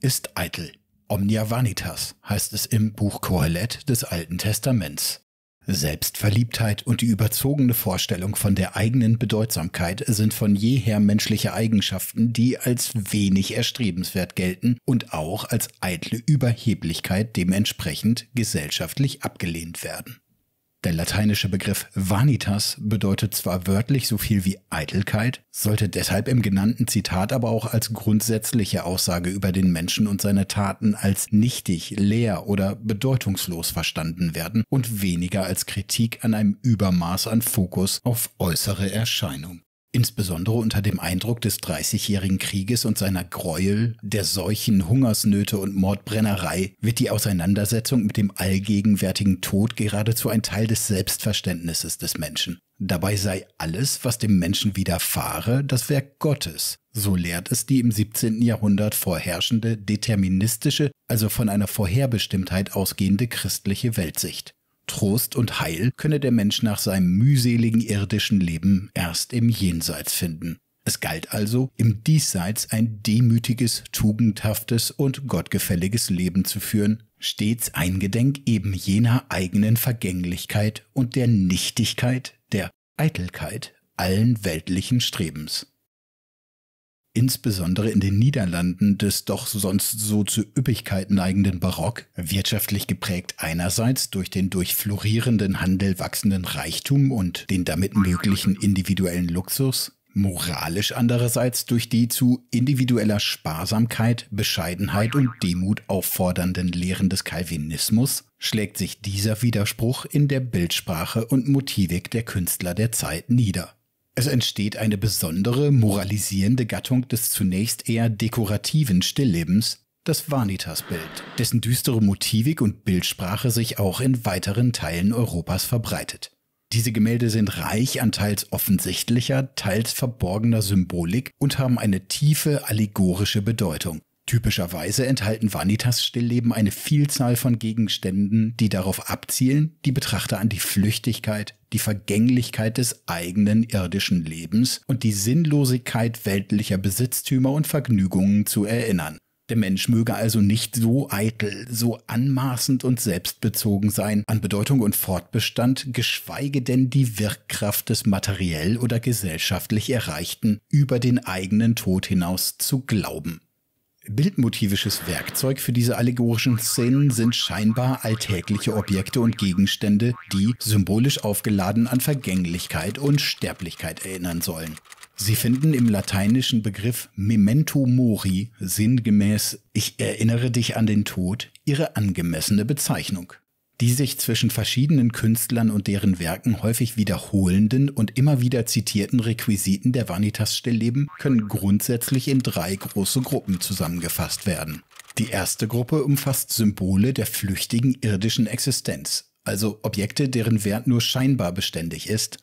ist eitel. Omnia vanitas heißt es im Buch Kohelet des Alten Testaments. Selbstverliebtheit und die überzogene Vorstellung von der eigenen Bedeutsamkeit sind von jeher menschliche Eigenschaften, die als wenig erstrebenswert gelten und auch als eitle Überheblichkeit dementsprechend gesellschaftlich abgelehnt werden. Der lateinische Begriff vanitas bedeutet zwar wörtlich so viel wie Eitelkeit, sollte deshalb im genannten Zitat aber auch als grundsätzliche Aussage über den Menschen und seine Taten als nichtig, leer oder bedeutungslos verstanden werden und weniger als Kritik an einem Übermaß an Fokus auf äußere Erscheinung. Insbesondere unter dem Eindruck des Dreißigjährigen Krieges und seiner Gräuel, der Seuchen, Hungersnöte und Mordbrennerei wird die Auseinandersetzung mit dem allgegenwärtigen Tod geradezu ein Teil des Selbstverständnisses des Menschen. Dabei sei alles, was dem Menschen widerfahre, das Werk Gottes. So lehrt es die im 17. Jahrhundert vorherrschende, deterministische, also von einer Vorherbestimmtheit ausgehende christliche Weltsicht. Trost und Heil könne der Mensch nach seinem mühseligen irdischen Leben erst im Jenseits finden. Es galt also, im Diesseits ein demütiges, tugendhaftes und gottgefälliges Leben zu führen, stets eingedenk eben jener eigenen Vergänglichkeit und der Nichtigkeit, der Eitelkeit allen weltlichen Strebens insbesondere in den Niederlanden des doch sonst so zu Üppigkeit neigenden Barock, wirtschaftlich geprägt einerseits durch den durch florierenden Handel wachsenden Reichtum und den damit möglichen individuellen Luxus, moralisch andererseits durch die zu individueller Sparsamkeit, Bescheidenheit und Demut auffordernden Lehren des Calvinismus, schlägt sich dieser Widerspruch in der Bildsprache und Motivik der Künstler der Zeit nieder. Es entsteht eine besondere, moralisierende Gattung des zunächst eher dekorativen Stilllebens, das Vanitas-Bild, dessen düstere Motivik und Bildsprache sich auch in weiteren Teilen Europas verbreitet. Diese Gemälde sind reich an teils offensichtlicher, teils verborgener Symbolik und haben eine tiefe allegorische Bedeutung, Typischerweise enthalten Vanitas-Stillleben eine Vielzahl von Gegenständen, die darauf abzielen, die Betrachter an die Flüchtigkeit, die Vergänglichkeit des eigenen irdischen Lebens und die Sinnlosigkeit weltlicher Besitztümer und Vergnügungen zu erinnern. Der Mensch möge also nicht so eitel, so anmaßend und selbstbezogen sein, an Bedeutung und Fortbestand, geschweige denn die Wirkkraft des materiell oder gesellschaftlich Erreichten über den eigenen Tod hinaus zu glauben. Bildmotivisches Werkzeug für diese allegorischen Szenen sind scheinbar alltägliche Objekte und Gegenstände, die symbolisch aufgeladen an Vergänglichkeit und Sterblichkeit erinnern sollen. Sie finden im lateinischen Begriff Memento Mori sinngemäß Ich erinnere dich an den Tod ihre angemessene Bezeichnung die sich zwischen verschiedenen Künstlern und deren Werken häufig wiederholenden und immer wieder zitierten Requisiten der Vanitas-Stillleben können grundsätzlich in drei große Gruppen zusammengefasst werden. Die erste Gruppe umfasst Symbole der flüchtigen irdischen Existenz, also Objekte, deren Wert nur scheinbar beständig ist,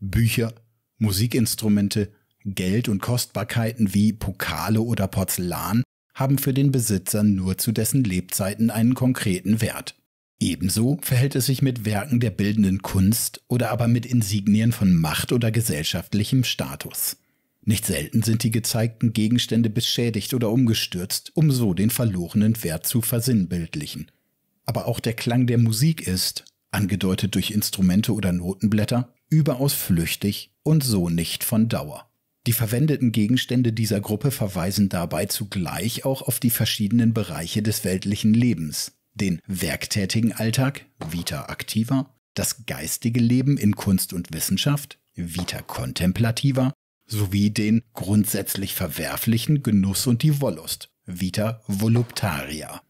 Bücher, Musikinstrumente, Geld und Kostbarkeiten wie Pokale oder Porzellan haben für den Besitzer nur zu dessen Lebzeiten einen konkreten Wert. Ebenso verhält es sich mit Werken der bildenden Kunst oder aber mit Insignien von Macht oder gesellschaftlichem Status. Nicht selten sind die gezeigten Gegenstände beschädigt oder umgestürzt, um so den verlorenen Wert zu versinnbildlichen. Aber auch der Klang der Musik ist, angedeutet durch Instrumente oder Notenblätter, überaus flüchtig und so nicht von Dauer. Die verwendeten Gegenstände dieser Gruppe verweisen dabei zugleich auch auf die verschiedenen Bereiche des weltlichen Lebens, den werktätigen Alltag vita activa, das geistige Leben in Kunst und Wissenschaft vita contemplativa sowie den grundsätzlich verwerflichen Genuss und die Wollust vita voluptaria.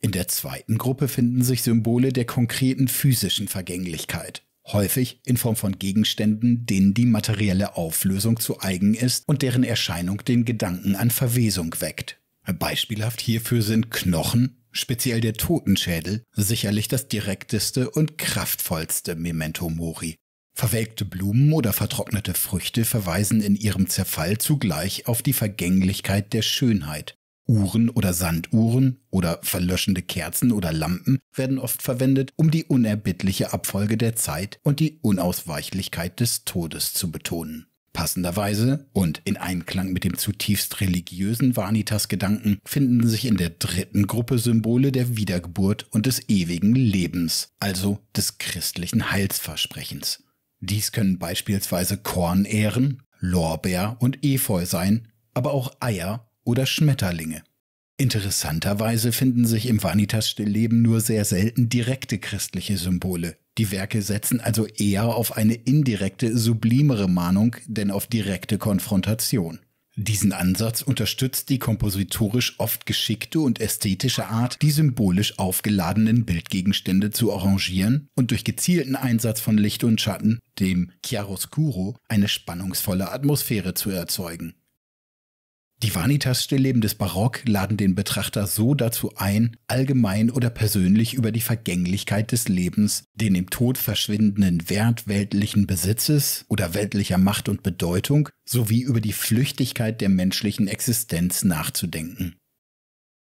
In der zweiten Gruppe finden sich Symbole der konkreten physischen Vergänglichkeit, häufig in Form von Gegenständen, denen die materielle Auflösung zu eigen ist und deren Erscheinung den Gedanken an Verwesung weckt. Beispielhaft hierfür sind Knochen, speziell der Totenschädel, sicherlich das direkteste und kraftvollste Memento Mori. Verwelkte Blumen oder vertrocknete Früchte verweisen in ihrem Zerfall zugleich auf die Vergänglichkeit der Schönheit. Uhren oder Sanduhren oder verlöschende Kerzen oder Lampen werden oft verwendet, um die unerbittliche Abfolge der Zeit und die Unausweichlichkeit des Todes zu betonen. Passenderweise und in Einklang mit dem zutiefst religiösen Vanitas-Gedanken finden sich in der dritten Gruppe Symbole der Wiedergeburt und des ewigen Lebens, also des christlichen Heilsversprechens. Dies können beispielsweise Kornähren, Lorbeer und Efeu sein, aber auch Eier oder Schmetterlinge. Interessanterweise finden sich im Vanitas-Stillleben nur sehr selten direkte christliche Symbole, die Werke setzen also eher auf eine indirekte, sublimere Mahnung, denn auf direkte Konfrontation. Diesen Ansatz unterstützt die kompositorisch oft geschickte und ästhetische Art, die symbolisch aufgeladenen Bildgegenstände zu arrangieren und durch gezielten Einsatz von Licht und Schatten, dem Chiaroscuro, eine spannungsvolle Atmosphäre zu erzeugen. Die Vanitas-Stillleben des Barock laden den Betrachter so dazu ein, allgemein oder persönlich über die Vergänglichkeit des Lebens, den im Tod verschwindenden Wert weltlichen Besitzes oder weltlicher Macht und Bedeutung sowie über die Flüchtigkeit der menschlichen Existenz nachzudenken.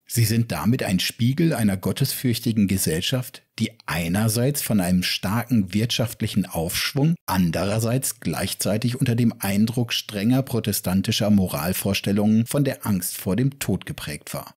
Sie sind damit ein Spiegel einer gottesfürchtigen Gesellschaft, die einerseits von einem starken wirtschaftlichen Aufschwung, andererseits gleichzeitig unter dem Eindruck strenger protestantischer Moralvorstellungen von der Angst vor dem Tod geprägt war